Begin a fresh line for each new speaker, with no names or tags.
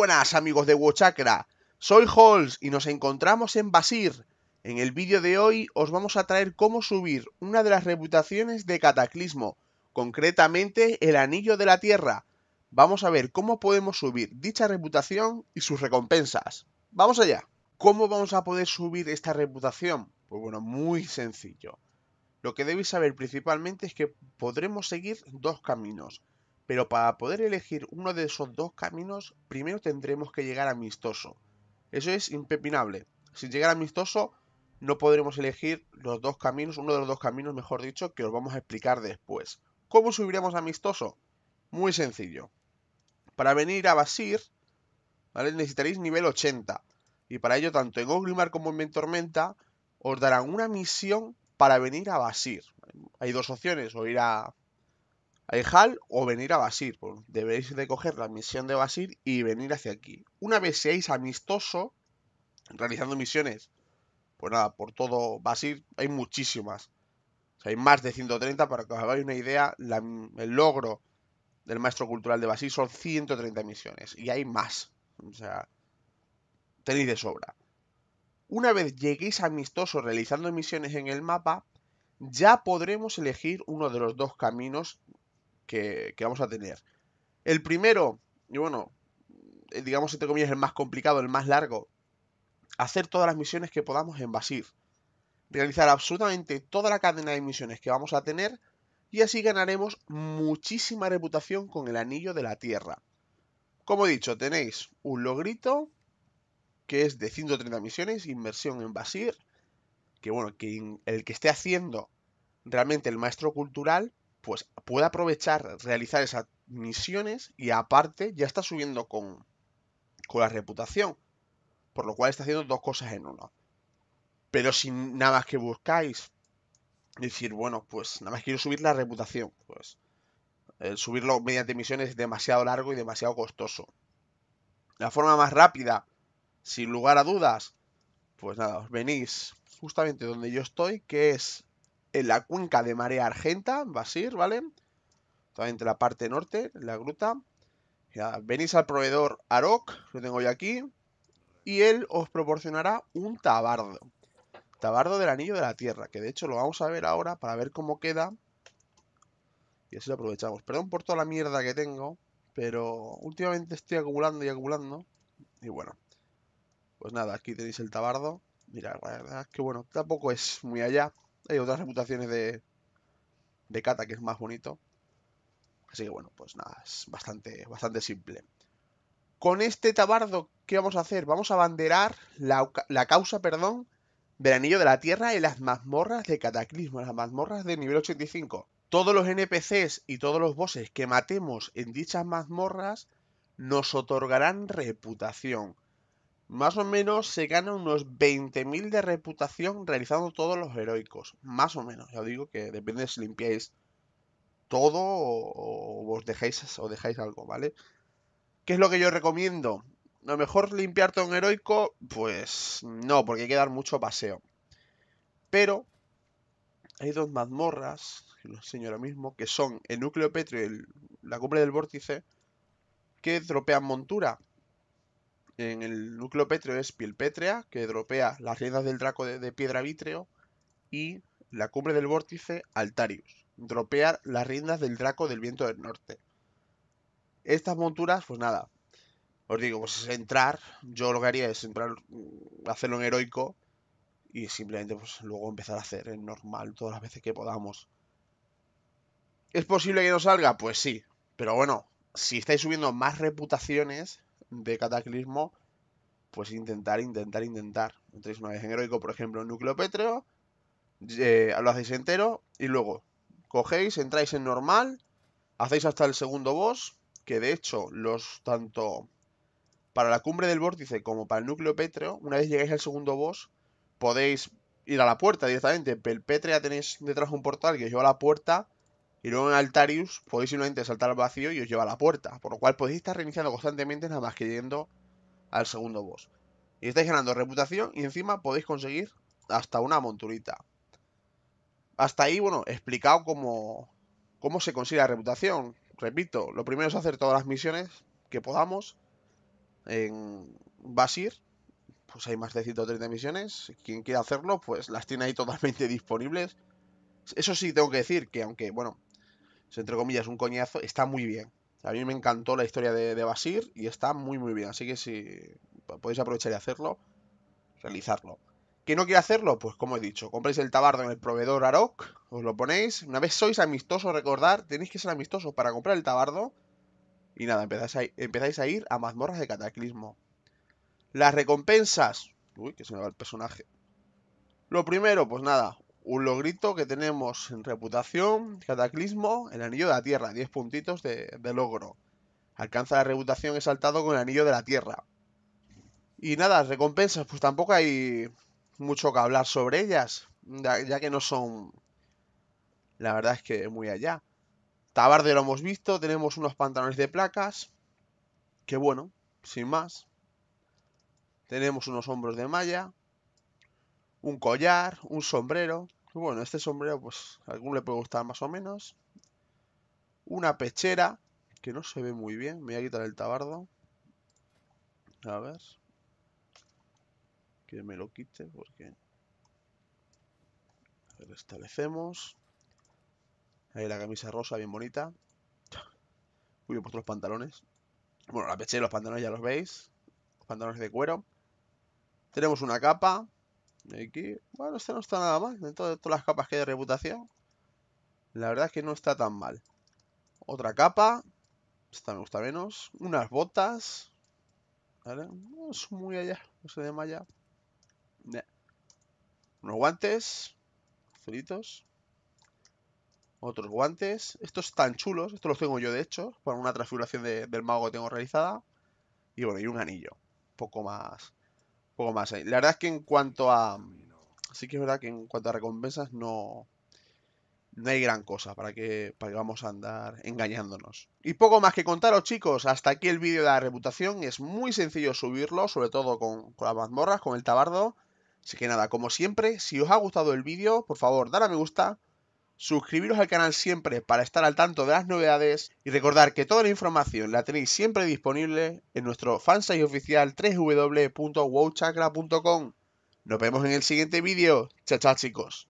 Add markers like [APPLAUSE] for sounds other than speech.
buenas amigos de Wochakra, soy Halls y nos encontramos en Basir. En el vídeo de hoy os vamos a traer cómo subir una de las reputaciones de Cataclismo, concretamente el Anillo de la Tierra. Vamos a ver cómo podemos subir dicha reputación y sus recompensas. ¡Vamos allá! ¿Cómo vamos a poder subir esta reputación? Pues bueno, muy sencillo. Lo que debéis saber principalmente es que podremos seguir dos caminos. Pero para poder elegir uno de esos dos caminos, primero tendremos que llegar a amistoso. Eso es impepinable. Sin llegar a amistoso, no podremos elegir los dos caminos, uno de los dos caminos, mejor dicho, que os vamos a explicar después. ¿Cómo subiremos a amistoso? Muy sencillo. Para venir a Basir, necesitaréis nivel 80. Y para ello, tanto en Ogrimar como en Ventormenta, os darán una misión para venir a Basir. Hay dos opciones, o ir a Hal o venir a Basir. Debéis deberéis de coger la misión de Basir y venir hacia aquí. Una vez seáis amistoso, realizando misiones, pues nada, por todo Basir hay muchísimas. O sea, hay más de 130, para que os hagáis una idea, el logro del maestro cultural de Basir son 130 misiones. Y hay más. O sea, tenéis de sobra. Una vez lleguéis amistoso realizando misiones en el mapa, ya podremos elegir uno de los dos caminos que, vamos a tener. El primero, y bueno, eh, digamos entre comillas el más complicado, el más largo, hacer todas las misiones que podamos en Basir. Realizar absolutamente toda la cadena de misiones que vamos a tener y así ganaremos muchísima reputación con el anillo de la tierra. Como he dicho, tenéis un logrito que es de 130 misiones, inmersión en Basir, que bueno, que el que esté haciendo realmente el maestro cultural pues puede aprovechar, realizar esas misiones y aparte ya está subiendo con, con la reputación. Por lo cual está haciendo dos cosas en uno. Pero sin nada más que buscáis, decir, bueno, pues nada más quiero subir la reputación, pues eh, subirlo mediante misiones es demasiado largo y demasiado costoso. La forma más rápida, sin lugar a dudas, pues nada, os venís justamente donde yo estoy, que es en la cuenca de Marea Argenta, Basir, ¿vale? Totalmente entre la parte norte, la gruta. Ya, venís al proveedor Aroc, lo tengo yo aquí, y él os proporcionará un tabardo. Tabardo del Anillo de la Tierra, que de hecho lo vamos a ver ahora para ver cómo queda. Y así lo aprovechamos. Perdón por toda la mierda que tengo, pero últimamente estoy acumulando y acumulando. Y bueno, pues nada, aquí tenéis el tabardo. Mira, la verdad es que bueno, tampoco es muy allá, hay otras reputaciones de, de Kata que es más bonito. Así que bueno, pues nada, es bastante, bastante simple. Con este tabardo, ¿qué vamos a hacer? Vamos a banderar la, causa, perdón, del anillo de la Tierra y las mazmorras de Cataclismo, las mazmorras de nivel 85. Todos los NPCs y todos los bosses que matemos en dichas mazmorras nos otorgarán reputación. Más o menos se gana unos 20.000 de reputación realizando todos los heroicos. Más o menos, ya os digo que depende si limpiáis todo o, os dejáis, o dejáis algo, ¿vale? ¿Qué es lo que yo recomiendo? A lo mejor limpiar todo un heroico, pues no, porque hay que dar mucho paseo. Pero hay dos mazmorras, que lo enseño ahora mismo, que son el núcleo petro y la cumbre del vórtice, que dropean montura. En el núcleo pétreo es piel pétrea, que dropea las riendas del draco de, piedra vítreo. Y la cumbre del vórtice, Altarius, Dropea las riendas del draco del viento del norte. Estas monturas, pues nada, os digo, pues entrar, yo lo que haría es entrar, mm, hacerlo en heroico y simplemente pues luego empezar a hacer en normal todas las veces que podamos. ¿Es posible que no salga? Pues sí, pero bueno, si estáis subiendo más reputaciones, de cataclismo, pues intentar, intentar, intentar. Entonces, una vez en heroico, por ejemplo, en núcleo pétreo, eh, lo hacéis entero y luego cogéis, entráis en normal, hacéis hasta el segundo boss, que de hecho, los tanto para la cumbre del vórtice como para el núcleo pétreo, una vez llegáis al segundo boss, podéis ir a la puerta directamente. ya tenéis detrás un portal que lleva a la puerta y luego en Altarius podéis simplemente saltar al vacío y os lleva a la puerta, por lo cual podéis estar reiniciando constantemente nada más que yendo al segundo boss. Y estáis ganando reputación y encima podéis conseguir hasta una monturita. Hasta ahí, bueno, explicado cómo, cómo se consigue la reputación. Repito, lo primero es hacer todas las misiones que podamos en Basir. Pues hay más de 130 misiones. Quien quiera hacerlo, pues las tiene ahí totalmente [LAUGHS] disponibles. Eso sí, tengo que decir que, aunque, bueno, entre comillas, un coñazo, está muy bien. A mí me encantó la historia de, Basir y está muy, muy bien. Así que si podéis aprovechar y hacerlo, realizarlo. ¿Que no quiere hacerlo? Pues como he dicho, compréis el tabardo en el proveedor Arok. os lo ponéis. Una vez sois amistosos, recordar, tenéis que ser amistosos para comprar el tabardo. Y nada, a, empezáis a ir a mazmorras de cataclismo. Las recompensas. Uy, que se me va el personaje. Lo primero, pues nada, un logrito que tenemos en reputación, cataclismo, el anillo de la tierra, 10 puntitos de, logro. Alcanza la reputación exaltado con el anillo de la tierra. Y nada, recompensas, pues tampoco hay mucho que hablar sobre ellas, ya que no son, la verdad es que muy allá. Tabarde lo hemos visto, tenemos unos pantalones de placas, que bueno, sin más. Tenemos unos hombros de malla, un collar, un sombrero. Bueno, este sombrero, pues a algún le puede gustar más o menos. Una pechera, que no se ve muy bien. Me voy a quitar el tabardo. A ver. Que me lo quite, porque... A ver, establecemos. Ahí la camisa rosa, bien bonita. Uy, he puesto los pantalones. Bueno, la pechera y los pantalones ya los veis. pantalones de cuero. Tenemos una capa. Aquí, bueno, este no está nada mal. Dentro de todas las capas que hay de reputación. La verdad es que no está tan mal. Otra capa. Esta me gusta menos. Unas botas. No es muy allá. No se de allá. Unos guantes. Fritos Otros guantes. Estos tan chulos. Estos los tengo yo, de hecho. Para una transfiguración del mago que tengo realizada. Y bueno, y un anillo. Un poco más poco más La verdad es que en cuanto a... Sí que es verdad que en cuanto a recompensas no... No hay gran cosa para que, vamos a andar engañándonos. Y poco más que contaros chicos, hasta aquí el vídeo de la reputación. Es muy sencillo subirlo, sobre todo con, con las mazmorras, con el tabardo. Así que nada, como siempre, si os ha gustado el vídeo, por favor, dale a me gusta suscribiros al canal siempre para estar al tanto de las novedades y recordar que toda la información la tenéis siempre disponible en nuestro fansite oficial www.wowchakra.com. Nos vemos en el siguiente vídeo. Chao, chao chicos.